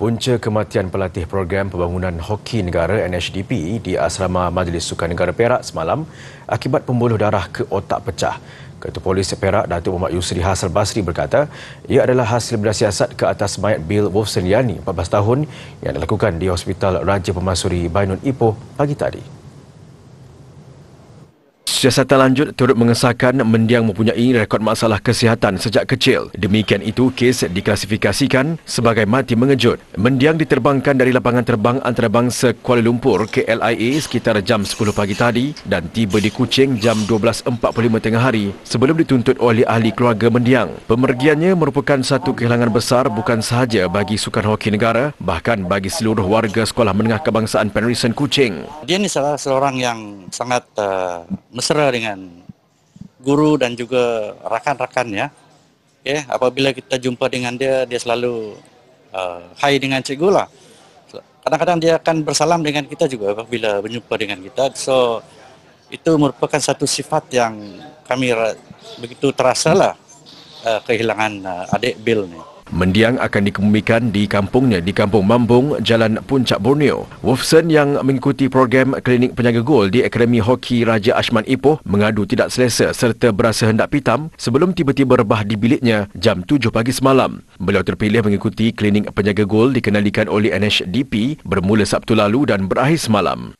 Punca kematian pelatih program pembangunan hoki negara NHDP di Asrama Majlis Sukan Negara Perak semalam akibat pembuluh darah ke otak pecah. Ketua Polis Perak Datuk Muhammad Yusri Hasal Basri berkata, ia adalah hasil bedah siasat ke atas mayat Bill Wolfson Yani, 14 tahun yang dilakukan di Hospital Raja Pemasuri Bainun Ipoh pagi tadi. Siasatan lanjut turut mengesahkan mendiang mempunyai rekod masalah kesihatan sejak kecil. Demikian itu, kes diklasifikasikan sebagai mati mengejut. Mendiang diterbangkan dari lapangan terbang antarabangsa Kuala Lumpur ke LIA sekitar jam 10 pagi tadi dan tiba di Kuching jam 12.45 tengah hari sebelum dituntut oleh ahli keluarga mendiang. Pemergiannya merupakan satu kehilangan besar bukan sahaja bagi sukan hoki negara bahkan bagi seluruh warga sekolah menengah kebangsaan Penrisen Kuching. Dia ni salah seorang yang sangat uh, eh, mes- mesra dengan guru dan juga rakan rakannya Okay, apabila kita jumpa dengan dia, dia selalu uh, eh, hai dengan cikgu lah. Kadang-kadang dia akan bersalam dengan kita juga apabila berjumpa dengan kita. So, itu merupakan satu sifat yang kami begitu terasa lah uh, kehilangan uh, adik Bill ni. Mendiang akan dikemumikan di kampungnya di Kampung Mambung, Jalan Puncak Borneo. Wolfson yang mengikuti program klinik penjaga gol di Akademi Hoki Raja Ashman Ipoh mengadu tidak selesa serta berasa hendak pitam sebelum tiba-tiba rebah di biliknya jam 7 pagi semalam. Beliau terpilih mengikuti klinik penjaga gol dikenalikan oleh NHDP bermula Sabtu lalu dan berakhir semalam.